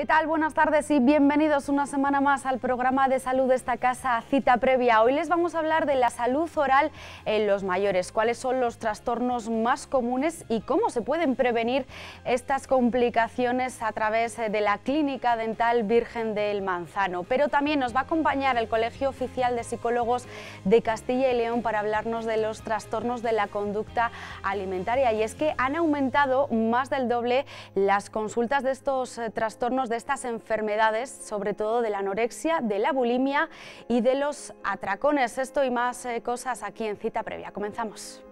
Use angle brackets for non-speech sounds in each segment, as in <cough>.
¿Qué tal? Buenas tardes y bienvenidos una semana más al programa de salud de esta casa Cita Previa. Hoy les vamos a hablar de la salud oral en los mayores, cuáles son los trastornos más comunes y cómo se pueden prevenir estas complicaciones a través de la Clínica Dental Virgen del Manzano. Pero también nos va a acompañar el Colegio Oficial de Psicólogos de Castilla y León para hablarnos de los trastornos de la conducta alimentaria. Y es que han aumentado más del doble las consultas de estos eh, trastornos de estas enfermedades, sobre todo de la anorexia, de la bulimia y de los atracones. Esto y más eh, cosas aquí en cita previa. Comenzamos.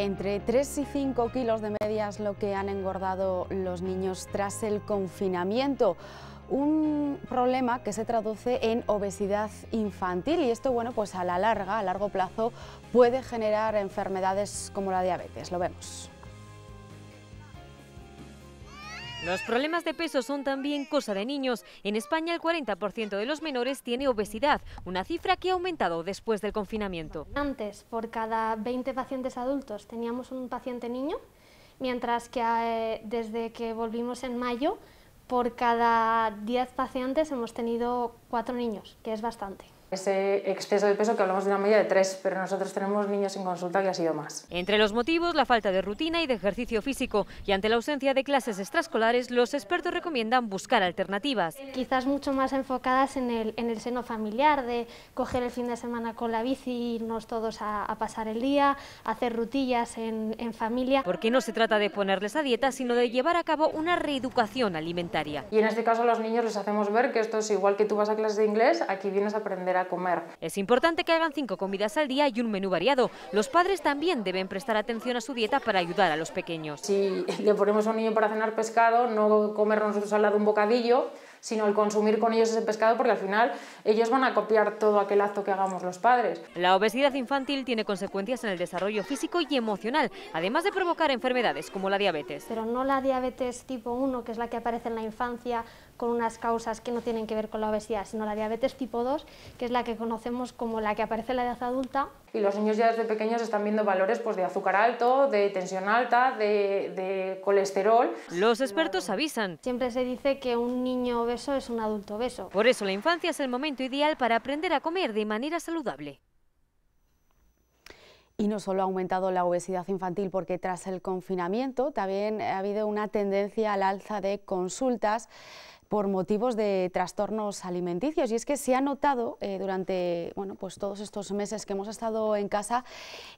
Entre 3 y 5 kilos de medias lo que han engordado los niños tras el confinamiento un problema que se traduce en obesidad infantil y esto bueno pues a la larga, a largo plazo puede generar enfermedades como la diabetes, lo vemos. Los problemas de peso son también cosa de niños. En España el 40% de los menores tiene obesidad, una cifra que ha aumentado después del confinamiento. Antes, por cada 20 pacientes adultos teníamos un paciente niño, mientras que eh, desde que volvimos en mayo, por cada 10 pacientes hemos tenido 4 niños, que es bastante. Ese exceso de peso que hablamos de una media de tres... pero nosotros tenemos niños sin consulta que ha sido más. Entre los motivos, la falta de rutina y de ejercicio físico. Y ante la ausencia de clases extraescolares, los expertos recomiendan buscar alternativas. Quizás mucho más enfocadas en el, en el seno familiar, de coger el fin de semana con la bici, irnos todos a, pasar el día, hacer rutillas en, en familia. Porque no se trata de ponerles a dieta, sino de llevar a cabo una reeducación alimentaria. Y en este caso a los niños les hacemos ver que esto es igual que tú vas a clases de inglés, aquí vienes a aprender a comer. Es importante que hagan cinco comidas al día y un menú variado. Los padres también deben prestar atención a su dieta para ayudar a los pequeños. Si le ponemos a un niño para cenar pescado, no comer nosotros al lado un bocadillo, sino el consumir con ellos ese pescado porque al final ellos van a copiar todo aquel acto que hagamos los padres. La obesidad infantil tiene consecuencias en el desarrollo físico y emocional, además de provocar enfermedades como la diabetes. Pero no la diabetes tipo 1, que es la que aparece en la infancia, con unas causas que no tienen que ver con la obesidad, sino la diabetes tipo 2, que es la que conocemos como la que aparece en la edad adulta. Y los niños ya desde pequeños están viendo valores pues, de azúcar alto, de tensión alta, de, de colesterol. Los expertos avisan. Siempre se dice que un niño obeso es un adulto obeso. Por eso la infancia es el momento ideal para aprender a comer de manera saludable. Y no solo ha aumentado la obesidad infantil porque tras el confinamiento también ha habido una tendencia al alza de consultas por motivos de trastornos alimenticios. Y es que se ha notado eh, durante bueno, pues todos estos meses que hemos estado en casa,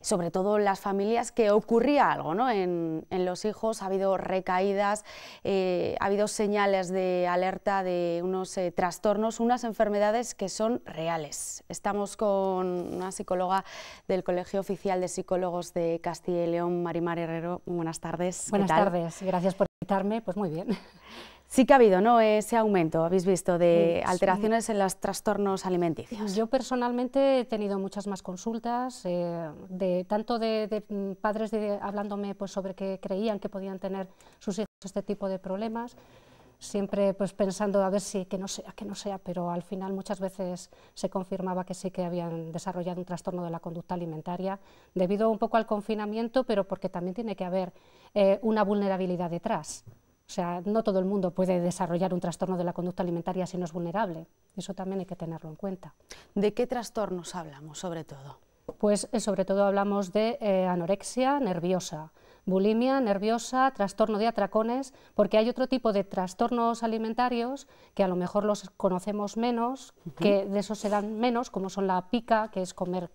sobre todo en las familias, que ocurría algo ¿no? en, los hijos. Ha habido recaídas, eh, ha habido señales de alerta de unos eh, trastornos, unas enfermedades que son reales. Estamos con una psicóloga del Colegio Oficial de Psicólogos de Castilla y León, Marimar Herrero. Buenas tardes. Buenas tardes, gracias por invitarme. Pues muy bien sí que ha habido ¿no? ese aumento, habéis visto, de alteraciones en los trastornos alimenticios. Yo personalmente he tenido muchas más consultas, eh, de, tanto de, mm, padres hablándome pues, sobre que creían que podían tener sus hijos este tipo de problemas, siempre pues, pensando a ver si que no sea, que no sea, pero al final muchas veces se confirmaba que sí que habían desarrollado un trastorno de la conducta alimentaria, debido un poco al confinamiento, pero porque también tiene que haber eh, una vulnerabilidad detrás. O sea, no todo el mundo puede desarrollar un trastorno de la conducta alimentaria si no es vulnerable. Eso también hay que tenerlo en cuenta. ¿De qué trastornos hablamos sobre todo? Pues eh, sobre todo hablamos de eh, anorexia nerviosa, bulimia nerviosa, trastorno de atracones, porque hay otro tipo de trastornos alimentarios que a lo mejor los conocemos menos, que de esos se dan menos, como son la pica, que es comer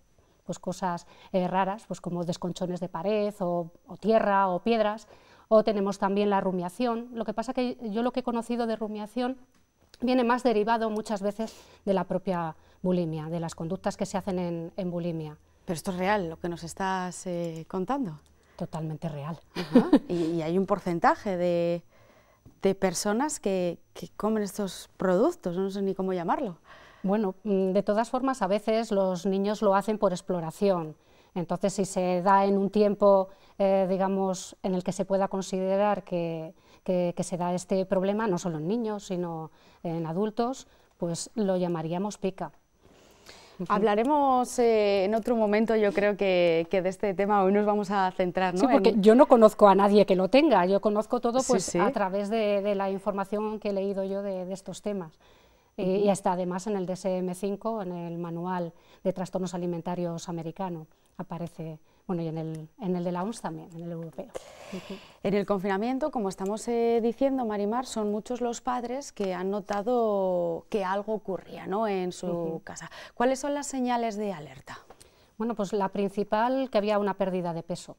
pues, cosas eh, raras, pues como desconchones de pared o tierra o piedras, o tenemos también la rumiación. Lo que pasa que yo lo que he conocido de rumiación viene más derivado muchas veces de la propia bulimia, de las conductas que se hacen en, bulimia. Pero esto es real, lo que nos estás eh, contando. Totalmente real. y, hay un porcentaje de, personas que, comen estos productos, no sé ni cómo llamarlo. Bueno, mm, de todas formas, a veces los niños lo hacen por exploración. Entonces, si se da en un tiempo eh, digamos, en el que se pueda considerar que, que, se da este problema, no solo en niños, sino en adultos, pues lo llamaríamos pica. Hablaremos eh, en otro momento, yo creo que, que, de este tema hoy nos vamos a centrar. ¿no? Sí, porque yo no conozco a nadie que lo tenga, yo conozco todo pues, a través de, la información que he leído yo de, estos temas. Eh, y hasta además en el DSM-5, en el manual de trastornos alimentarios americano, aparece bueno, y en el, en de la OMS también, en el europeo. En el confinamiento, como estamos eh, diciendo, Marimar, son muchos los padres que han notado que algo ocurría en su casa. ¿Cuáles son las señales de alerta? Bueno, pues la principal, que había una pérdida de peso.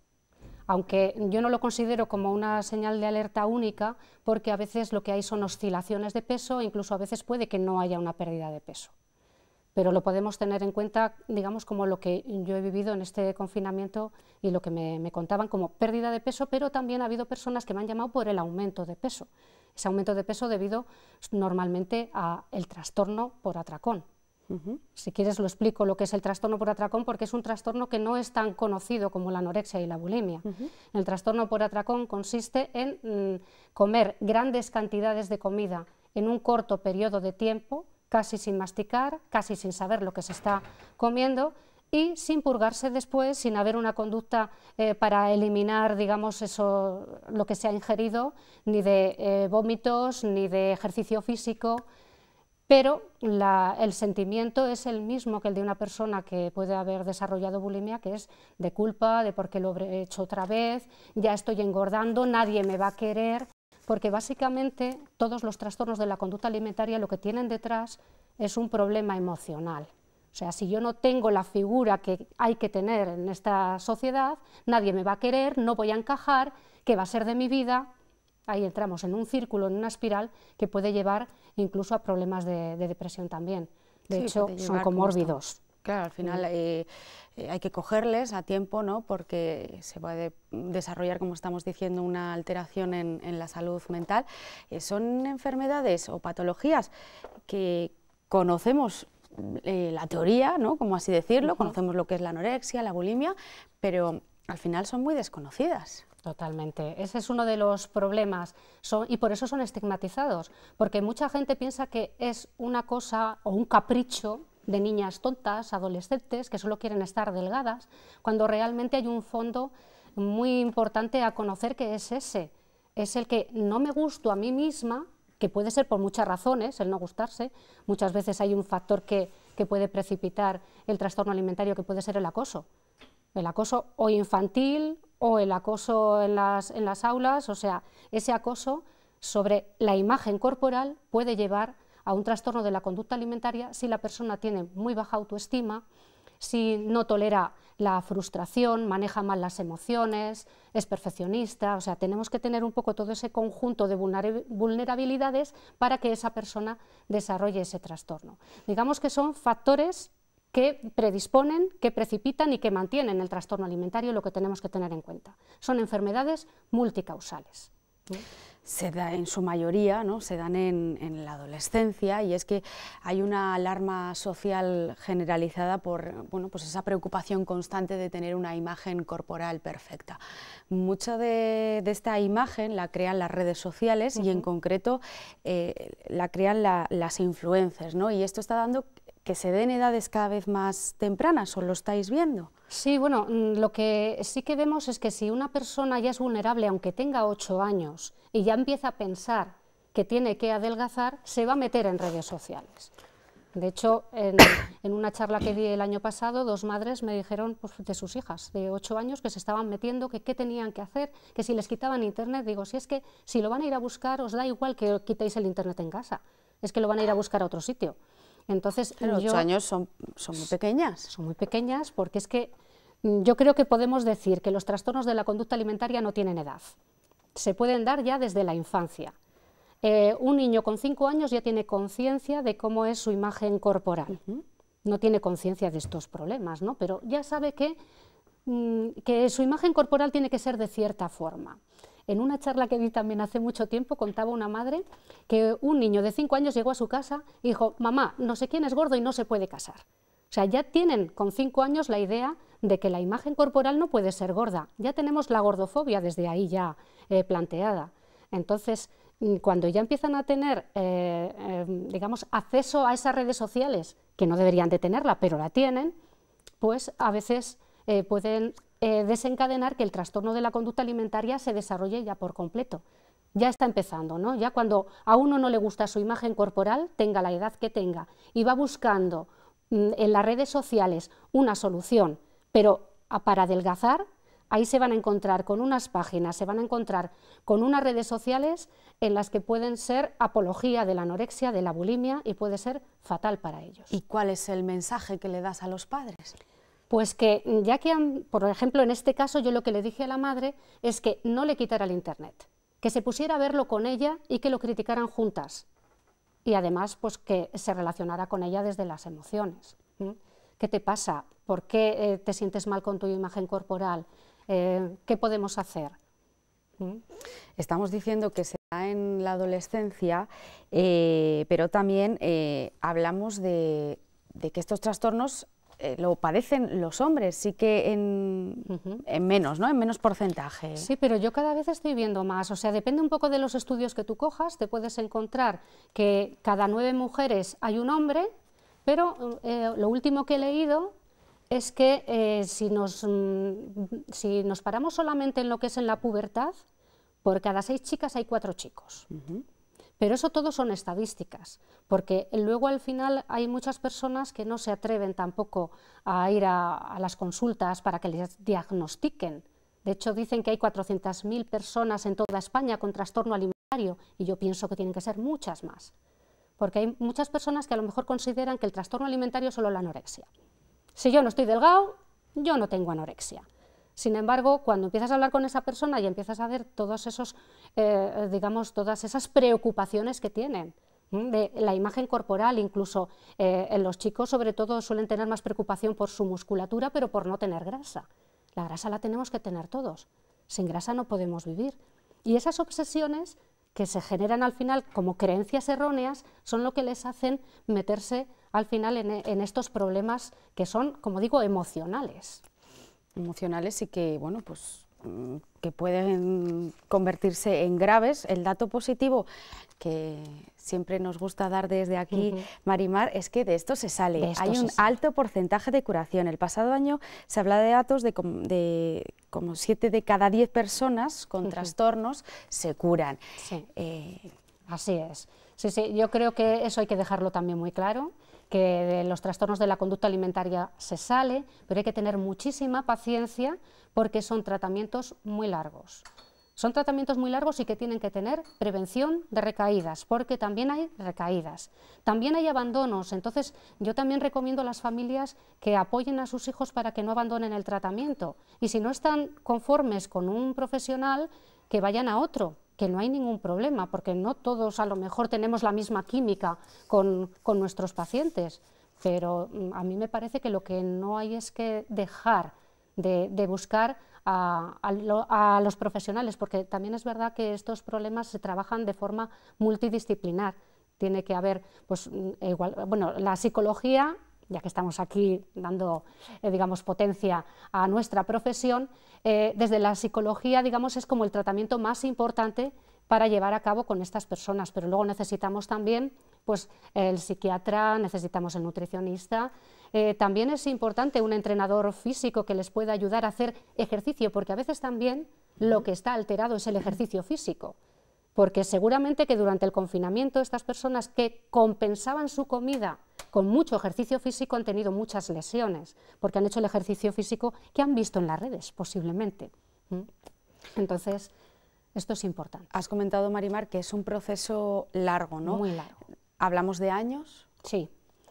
Aunque yo no lo considero como una señal de alerta única, porque a veces lo que hay son oscilaciones de peso, incluso a veces puede que no haya una pérdida de peso pero lo podemos tener en cuenta, digamos, como lo que yo he vivido en este confinamiento y lo que me, contaban como pérdida de peso, pero también ha habido personas que me han llamado por el aumento de peso. Ese aumento de peso debido normalmente al trastorno por atracón. Si quieres lo explico lo que es el trastorno por atracón porque es un trastorno que no es tan conocido como la anorexia y la bulimia. El trastorno por atracón consiste en mm, comer grandes cantidades de comida en un corto periodo de tiempo, casi sin masticar, casi sin saber lo que se está comiendo y sin purgarse después, sin haber una conducta eh, para eliminar, digamos, eso, lo que se ha ingerido, ni de eh, vómitos, ni de ejercicio físico, pero el sentimiento es el mismo que el de una persona que puede haber desarrollado bulimia, que es de culpa, de por qué lo he hecho otra vez, ya estoy engordando, nadie me va a querer, porque básicamente todos los trastornos de la conducta alimentaria lo que tienen detrás es un problema emocional. O sea, si yo no tengo la figura que hay que tener en esta sociedad, nadie me va a querer, no voy a encajar, ¿qué va a ser de mi vida? Ahí entramos en un círculo, en una espiral que puede llevar incluso a problemas de, depresión también. De hecho, son comórbidos. Claro, al final eh, eh, hay que cogerles a tiempo, ¿no? Porque se puede desarrollar, como estamos diciendo, una alteración en, la salud mental. Eh, son enfermedades o patologías que conocemos la teoría, ¿no? Como así decirlo, conocemos lo que es la anorexia, la bulimia, pero al final son muy desconocidas. Totalmente. Ese es uno de los problemas y por eso son estigmatizados, porque mucha gente piensa que es una cosa o un capricho de niñas tontas, adolescentes, que solo quieren estar delgadas, cuando realmente hay un fondo muy importante a conocer que es ese, es el que no me gusto a mí misma, que puede ser por muchas razones el no gustarse, muchas veces hay un factor que, puede precipitar el trastorno alimentario que puede ser el acoso, el acoso o infantil o el acoso en las, en las aulas, o sea, ese acoso sobre la imagen corporal puede llevar a un trastorno de la conducta alimentaria si la persona tiene muy baja autoestima, si no tolera la frustración, maneja mal las emociones, es perfeccionista, o sea, tenemos que tener un poco todo ese conjunto de vulnerabilidades para que esa persona desarrolle ese trastorno. Digamos que son factores que predisponen, que precipitan y que mantienen el trastorno alimentario, lo que tenemos que tener en cuenta. Son enfermedades multicausales se da en su mayoría, ¿no? se dan en, la adolescencia y es que hay una alarma social generalizada por bueno, pues esa preocupación constante de tener una imagen corporal perfecta. Mucha de, esta imagen la crean las redes sociales y en concreto eh, la crean las influencers ¿no? y esto está dando que se den edades cada vez más tempranas, ¿o lo estáis viendo? Sí, bueno, mm, lo que sí que vemos es que si una persona ya es vulnerable, aunque tenga ocho años, y ya empieza a pensar que tiene que adelgazar, se va a meter en redes sociales. De hecho, en, <coughs> una charla que di el año pasado, dos madres me dijeron pues, de sus hijas de ocho años que se estaban metiendo, que qué tenían que hacer, que si les quitaban internet, digo, si es que si lo van a ir a buscar, os da igual que quitéis el internet en casa, es que lo van a ir a buscar a otro sitio. Entonces, los años son, muy pequeñas. Son muy pequeñas porque es que mm, yo creo que podemos decir que los trastornos de la conducta alimentaria no tienen edad. Se pueden dar ya desde la infancia. Eh, un niño con cinco años ya tiene conciencia de cómo es su imagen corporal. No tiene conciencia de estos problemas, ¿no? Pero ya sabe que, mm, que su imagen corporal tiene que ser de cierta forma. En una charla que vi también hace mucho tiempo contaba una madre que un niño de cinco años llegó a su casa y dijo, mamá, no sé quién es gordo y no se puede casar. O sea, ya tienen con cinco años la idea de que la imagen corporal no puede ser gorda. Ya tenemos la gordofobia desde ahí ya eh, planteada. Entonces, mm, cuando ya empiezan a tener, eh, em, digamos, acceso a esas redes sociales, que no deberían de tenerla, pero la tienen, pues a veces eh, pueden eh, desencadenar que el trastorno de la conducta alimentaria se desarrolle ya por completo. Ya está empezando, ¿no? Ya cuando a uno no le gusta su imagen corporal, tenga la edad que tenga, y va buscando mm, en las redes sociales una solución, pero para adelgazar, ahí se van a encontrar con unas páginas, se van a encontrar con unas redes sociales en las que pueden ser apología de la anorexia, de la bulimia y puede ser fatal para ellos. ¿Y cuál es el mensaje que le das a los padres? Pues que ya que, por ejemplo, en este caso yo lo que le dije a la madre es que no le quitara el Internet, que se pusiera a verlo con ella y que lo criticaran juntas. Y además, pues que se relacionara con ella desde las emociones. ¿Qué te pasa? ¿Por qué eh, te sientes mal con tu imagen corporal? Eh, ¿Qué podemos hacer? Estamos diciendo que se da en la adolescencia, eh, pero también hablamos de que estos trastornos eh, lo padecen los hombres, sí que en, menos, ¿no? En menos porcentaje. Sí, pero yo cada vez estoy viendo más. O sea, depende un poco de los estudios que tú cojas, te puedes encontrar que cada nueve mujeres hay un hombre, pero eh, lo último que he leído es que eh, si, nos, mm, si nos paramos solamente en lo que es en la pubertad, por cada seis chicas hay cuatro chicos. Pero eso todo son estadísticas, porque luego al final hay muchas personas que no se atreven tampoco a ir a, las consultas para que les diagnostiquen. De hecho, dicen que hay 400.000 personas en toda España con trastorno alimentario y yo pienso que tienen que ser muchas más, porque hay muchas personas que a lo mejor consideran que el trastorno alimentario es solo la anorexia. Si yo no estoy delgado, yo no tengo anorexia. Sin embargo, cuando empiezas a hablar con esa persona y empiezas a ver todos esos, eh, eh, digamos, todas esas preocupaciones que tienen, de la imagen corporal, incluso eh, en los chicos sobre todo suelen tener más preocupación por su musculatura, pero por no tener grasa. La grasa la tenemos que tener todos, sin grasa no podemos vivir. Y esas obsesiones que se generan al final como creencias erróneas son lo que les hacen meterse al final en estos problemas que son, como digo, emocionales emocionales y que, bueno, pues mm, que pueden convertirse en graves. El dato positivo que siempre nos gusta dar desde aquí, Marimar, es que de esto se sale. Hay un alto porcentaje de curación. El pasado año se habla de datos de, como 7 de cada 10 personas con trastornos se curan. Eh, Así es. Sí, sí, yo creo que eso hay que dejarlo también muy claro que de los trastornos de la conducta alimentaria se sale, pero hay que tener muchísima paciencia porque son tratamientos muy largos. Son tratamientos muy largos y que tienen que tener prevención de recaídas, porque también hay recaídas. También hay abandonos, entonces yo también recomiendo a las familias que apoyen a sus hijos para que no abandonen el tratamiento. Y si no están conformes con un profesional, que vayan a otro, que no hay ningún problema, porque no todos a lo mejor tenemos la misma química con, nuestros pacientes, pero mm, a mí me parece que lo que no hay es que dejar de, buscar a, a, los profesionales, porque también es verdad que estos problemas se trabajan de forma multidisciplinar. Tiene que haber, pues, mm, igual, bueno, la psicología ya que estamos aquí dando, eh, digamos, potencia a nuestra profesión, eh, desde la psicología, digamos, es como el tratamiento más importante para llevar a cabo con estas personas, pero luego necesitamos también pues, el psiquiatra, necesitamos el nutricionista. Eh, también es importante un entrenador físico que les pueda ayudar a hacer ejercicio, porque a veces también lo que está alterado es el ejercicio físico porque seguramente que durante el confinamiento estas personas que compensaban su comida con mucho ejercicio físico han tenido muchas lesiones, porque han hecho el ejercicio físico que han visto en las redes, posiblemente. ¿Mm? Entonces, esto es importante. Has comentado, Marimar, que es un proceso largo, ¿no? Muy largo. ¿Hablamos de años? Sí,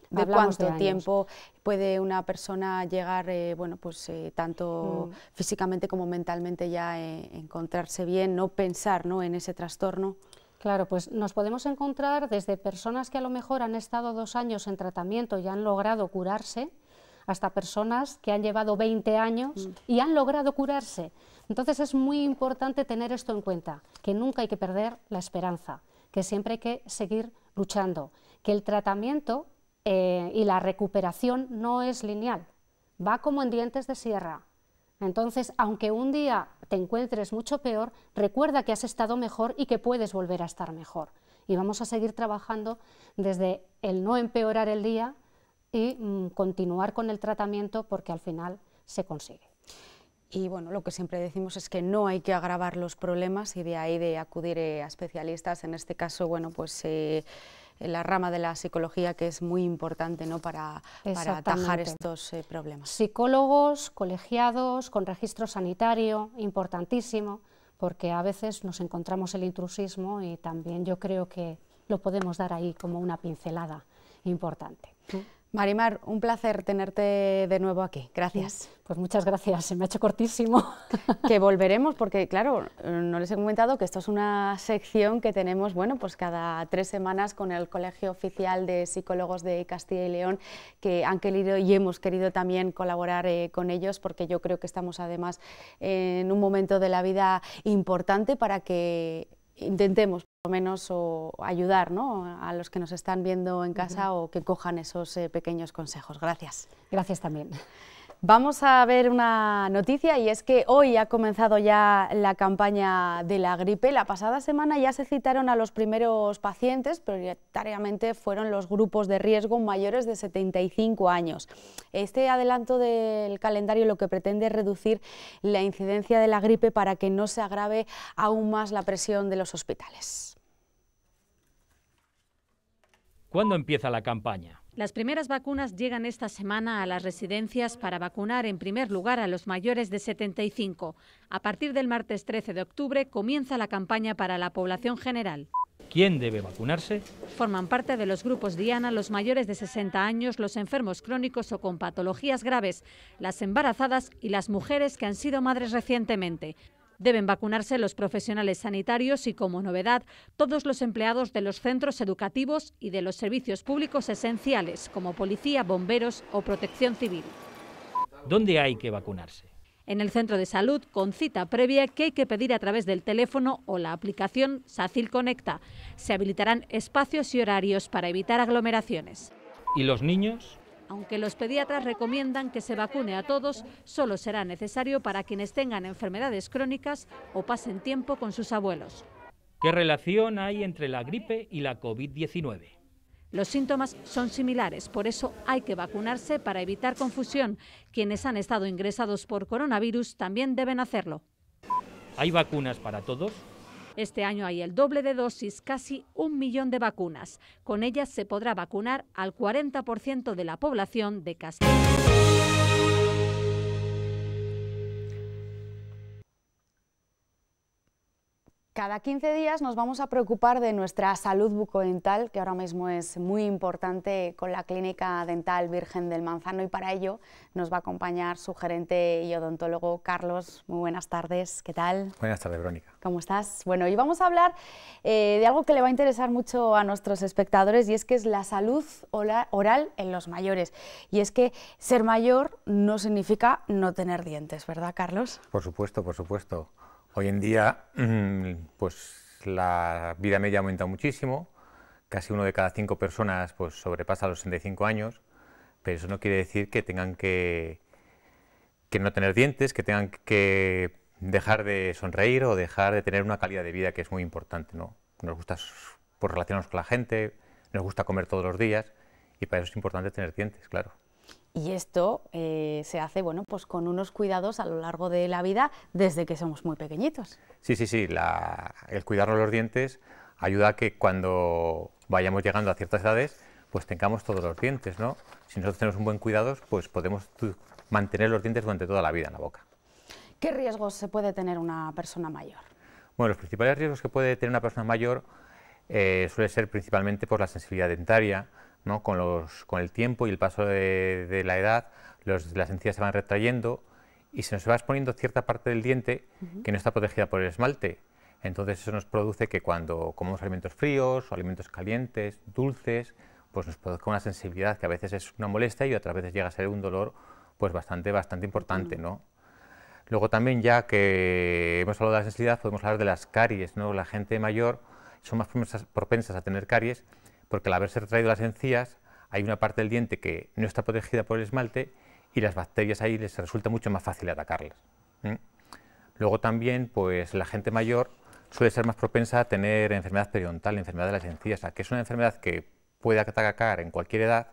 de cuánto tiempo puede una persona llegar, eh, bueno, pues eh, tanto mm. físicamente como mentalmente ya eh, encontrarse bien, no pensar ¿no? en ese trastorno. Claro, pues nos podemos encontrar desde personas que a lo mejor han estado dos años en tratamiento y han logrado curarse, hasta personas que han llevado 20 años mm. y han logrado curarse. Entonces es muy importante tener esto en cuenta, que nunca hay que perder la esperanza, que siempre hay que seguir luchando, que el tratamiento eh, y la recuperación no es lineal, va como en dientes de sierra. Entonces, aunque un día te encuentres mucho peor, recuerda que has estado mejor y que puedes volver a estar mejor. Y vamos a seguir trabajando desde el no empeorar el día y mm, continuar con el tratamiento porque al final se consigue. Y bueno, lo que siempre decimos es que no hay que agravar los problemas y de ahí de acudir eh, a especialistas, en este caso, bueno, pues... Eh, la rama de la psicología que es muy importante ¿no? para, para atajar estos eh, problemas. Psicólogos, colegiados, con registro sanitario, importantísimo, porque a veces nos encontramos el intrusismo y también yo creo que lo podemos dar ahí como una pincelada importante. Mm. Marimar, un placer tenerte de nuevo aquí. Gracias. Pues muchas gracias, se me ha hecho cortísimo. <laughs> Que volveremos porque, claro, eh, no les he comentado que esto es una sección que tenemos, bueno, pues cada tres semanas con el Colegio Oficial de Psicólogos de Castilla y León, que han querido y hemos querido también colaborar eh, con ellos porque yo creo que estamos además en un momento de la vida importante para que intentemos por lo menos ayudar a los que nos están viendo en casa o que cojan esos eh, pequeños consejos. Gracias. Gracias también. Vamos a ver una noticia y es que hoy ha comenzado ya la campaña de la gripe. La pasada semana ya se citaron a los primeros pacientes, prioritariamente fueron los grupos de riesgo mayores de 75 años. Este adelanto del calendario lo que pretende es reducir la incidencia de la gripe para que no se agrave aún más la presión de los hospitales. ¿Cuándo empieza la campaña? Las primeras vacunas llegan esta semana a las residencias para vacunar en primer lugar a los mayores de 75. A partir del martes 13 de octubre comienza la campaña para la población general. ¿Quién debe vacunarse? Forman parte de los grupos Diana los mayores de 60 años, los enfermos crónicos o con patologías graves, las embarazadas y las mujeres que han sido madres recientemente. Deben vacunarse los profesionales sanitarios y, como novedad, todos los empleados de los centros educativos y de los servicios públicos esenciales, como policía, bomberos o protección civil. ¿Dónde hay que vacunarse? En el centro de salud, con cita previa que hay que pedir a través del teléfono o la aplicación SACIL Conecta. Se habilitarán espacios y horarios para evitar aglomeraciones. ¿Y los niños? Aunque los pediatras recomiendan que se vacune a todos, solo será necesario para quienes tengan enfermedades crónicas o pasen tiempo con sus abuelos. ¿Qué relación hay entre la gripe y la COVID-19? Los síntomas son similares, por eso hay que vacunarse para evitar confusión. Quienes han estado ingresados por coronavirus también deben hacerlo. ¿Hay vacunas para todos? Este año hay el doble de dosis, casi un millón de vacunas. Con ellas se podrá vacunar al 40% de la población de Castilla. Cada 15 días nos vamos a preocupar de nuestra salud bucodental, que ahora mismo es muy importante con la Clínica Dental Virgen del Manzano y para ello nos va a acompañar su gerente y odontólogo Carlos. Muy buenas tardes, ¿qué tal? Buenas tardes, Verónica. ¿Cómo estás? Bueno, hoy vamos a hablar eh, de algo que le va a interesar mucho a nuestros espectadores y es que es la salud oral en los mayores. Y es que ser mayor no significa no tener dientes, ¿verdad, Carlos? Por supuesto, por supuesto. Hoy en día, mm, pues la vida media aumenta muchísimo, casi uno de cada cinco personas pues, sobrepasa los 65 años, pero eso no quiere decir que tengan que, que no tener dientes, que tengan que dejar de sonreír o dejar de tener una calidad de vida que es muy importante. ¿no? Nos gusta pues, relacionarnos con la gente, nos gusta comer todos los días y para eso es importante tener dientes, claro. Y esto eh, se hace bueno, pues con unos cuidados a lo largo de la vida desde que somos muy pequeñitos. Sí, sí, sí. el cuidarnos los dientes ayuda a que cuando vayamos llegando a ciertas edades, pues tengamos todos los dientes, ¿no? Si nosotros tenemos un buen cuidado, pues podemos mantener los dientes durante toda la vida en la boca. ¿Qué riesgos se puede tener una persona mayor? Bueno, los principales riesgos que puede tener una persona mayor eh, suele ser principalmente por la sensibilidad dentaria, con, los, con, el tiempo y el paso de, la edad, las encías se van retrayendo y se nos va exponiendo cierta parte del diente que no está protegida por el esmalte. Entonces eso nos produce que cuando comemos alimentos fríos o alimentos calientes, dulces, pues nos produzca una sensibilidad que a veces es una molestia y otras veces llega a ser un dolor pues bastante, bastante importante, ¿no? Luego también ya que hemos hablado de la sensibilidad, podemos hablar de las caries, ¿no? La gente mayor son más propensas a tener caries porque al haberse retraído las encías, hay una parte del diente que no está protegida por el esmalte y las bacterias ahí les resulta mucho más fácil atacarlas. Luego también, pues la gente mayor suele ser más propensa a tener enfermedad periodontal, enfermedad de las encías, que es una enfermedad que puede atacar en cualquier edad,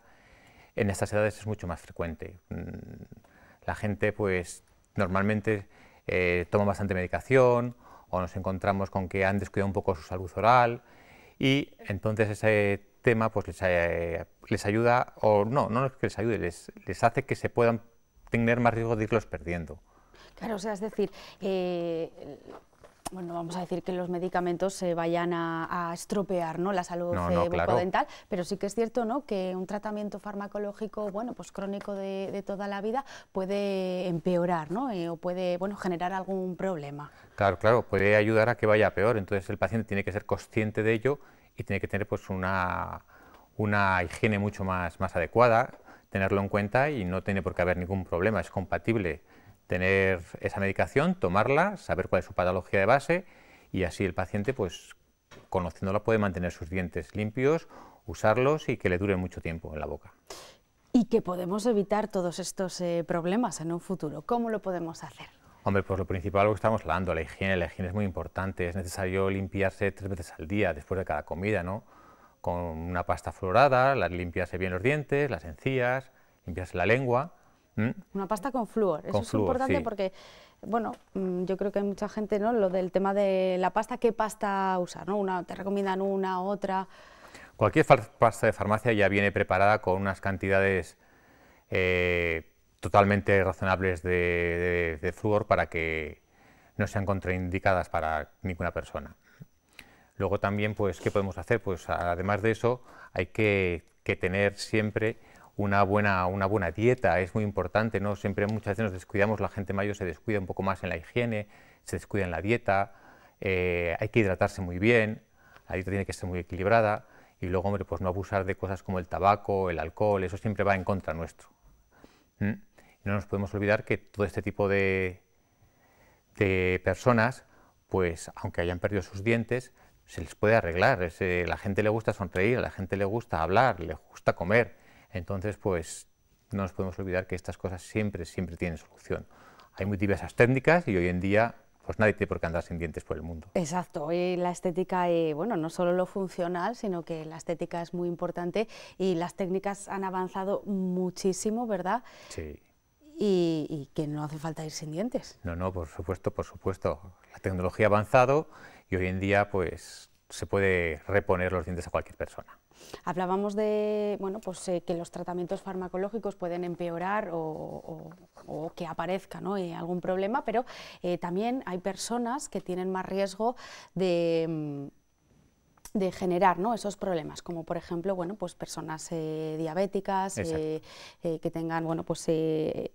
en estas edades es mucho más frecuente. La gente, pues, normalmente eh, toma bastante medicación o nos encontramos con que han descuidado un poco su salud oral, y entonces ese tema pues eh, les, ayuda, o no, no es que les ayude, les, les hace que se puedan tener más riesgo de irlos perdiendo. Claro, o sea, es decir, eh, bueno, vamos a decir que los medicamentos se vayan a, estropear ¿no? la salud bucodental, pero sí que es cierto ¿no? que un tratamiento farmacológico bueno, pues crónico de, toda la vida puede empeorar eh, o puede bueno, generar algún problema. Claro, claro, puede ayudar a que vaya peor, entonces el paciente tiene que ser consciente de ello y tiene que tener pues, una, una higiene mucho más, más adecuada, tenerlo en cuenta y no tiene por qué haber ningún problema, es compatible tener esa medicación, tomarla, saber cuál es su patología de base y así el paciente, pues conociéndola, puede mantener sus dientes limpios, usarlos y que le dure mucho tiempo en la boca. Y que podemos evitar todos estos eh, problemas en un futuro. ¿Cómo lo podemos hacer? Hombre, pues lo principal lo que estamos hablando, la higiene. La higiene es muy importante. Es necesario limpiarse tres veces al día después de cada comida, Con una pasta florada, limpiarse bien los dientes, las encías, limpiarse la lengua ¿Mm? Una pasta con flúor. Eso es importante porque, bueno, mm, yo creo que hay mucha gente, ¿no? Lo del tema de la pasta, ¿qué pasta usar? Una, ¿Te recomiendan una, otra? Cualquier pasta de farmacia ya viene preparada con unas cantidades eh, totalmente razonables de, flúor para que no sean contraindicadas para ninguna persona. Luego también, pues, ¿qué podemos hacer? Pues además de eso, hay que tener siempre una buena, una buena dieta es muy importante, ¿no? Siempre muchas veces nos descuidamos, la gente mayor se descuida un poco más en la higiene, se descuida en la dieta, eh, hay que hidratarse muy bien, la dieta tiene que ser muy equilibrada y luego, hombre, pues no abusar de cosas como el tabaco, el alcohol, eso siempre va en contra nuestro. No nos podemos olvidar que todo este tipo de, de personas, pues aunque hayan perdido sus dientes, se les puede arreglar. Eh, la gente le gusta sonreír, a la gente le gusta hablar, le gusta comer. Entonces, pues no nos podemos olvidar que estas cosas siempre, siempre tienen solución. Hay muy diversas técnicas y hoy en día pues nadie tiene por qué andar sin dientes por el mundo. Exacto, y la estética, eh, bueno, no solo lo funcional, sino que la estética es muy importante y las técnicas han avanzado muchísimo, ¿verdad? Sí. y, que no hace falta ir sin dientes. No, no, por supuesto, por supuesto. La tecnología ha avanzado y hoy en día pues se puede reponer los dientes a cualquier persona. Hablábamos de pues, eh, que los tratamientos farmacológicos pueden empeorar o, que aparezca eh, algún problema, pero eh, también hay personas que tienen más riesgo de... Mm, generar esos problemas, como por ejemplo pues personas diabéticas que tengan pues,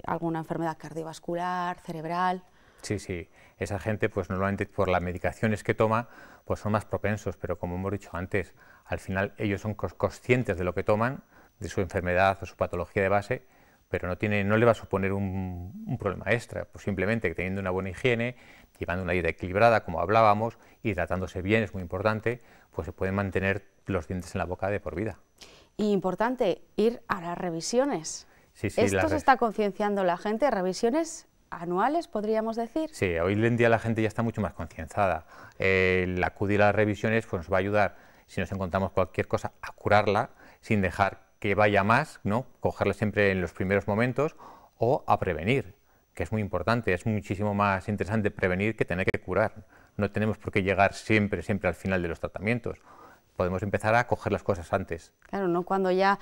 alguna enfermedad cardiovascular, cerebral. Sí, sí, esa gente pues normalmente por las medicaciones que toma pues son más propensos, pero como hemos dicho antes, al final ellos son conscientes de lo que toman, de su enfermedad o su patología de base, pero no, tiene, no le va a suponer un, problema extra, pues simplemente teniendo una buena higiene, llevando una dieta equilibrada, como hablábamos, y tratándose bien, es muy importante, pues se pueden mantener los dientes en la boca de por vida. Y importante, ir a las revisiones. Esto se está concienciando la gente, revisiones anuales, podríamos decir. Sí, hoy en día la gente ya está mucho más concienzada. el acudir a las revisiones pues, nos va a ayudar si nos encontramos cualquier cosa, a curarla sin dejar que vaya más, ¿no? cogerla siempre en los primeros momentos o a prevenir, que es muy importante, es muchísimo más interesante prevenir que tener que curar. No tenemos por qué llegar siempre, siempre al final de los tratamientos podemos empezar a coger las cosas antes. Claro, no cuando ya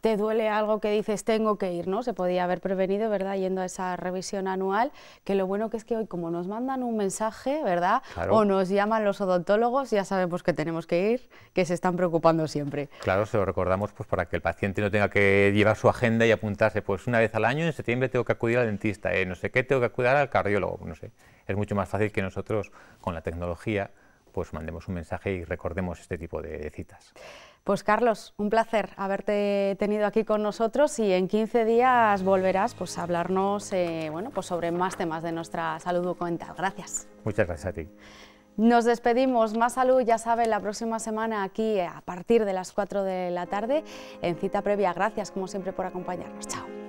te duele algo que dices tengo que ir, ¿no? Se podía haber prevenido, ¿verdad? Yendo a esa revisión anual, que lo bueno que es que hoy como nos mandan un mensaje, ¿verdad? O nos llaman los odontólogos, ya sabemos que tenemos que ir, que se están preocupando siempre. Claro, se lo recordamos pues para que el paciente no tenga que llevar su agenda y apuntarse, pues una vez al año en septiembre tengo que acudir al dentista, eh, no sé qué, tengo que acudir al cardiólogo, no sé. Es mucho más fácil que nosotros con la tecnología pues mandemos un mensaje y recordemos este tipo de citas. Pues Carlos, un placer haberte tenido aquí con nosotros y en 15 días volverás pues, a hablarnos eh, bueno, pues sobre más temas de nuestra salud documental. Gracias. Muchas gracias a ti. Nos despedimos. Más salud, ya saben, la próxima semana aquí a partir de las 4 de la tarde en cita previa. Gracias, como siempre, por acompañarnos. Chao.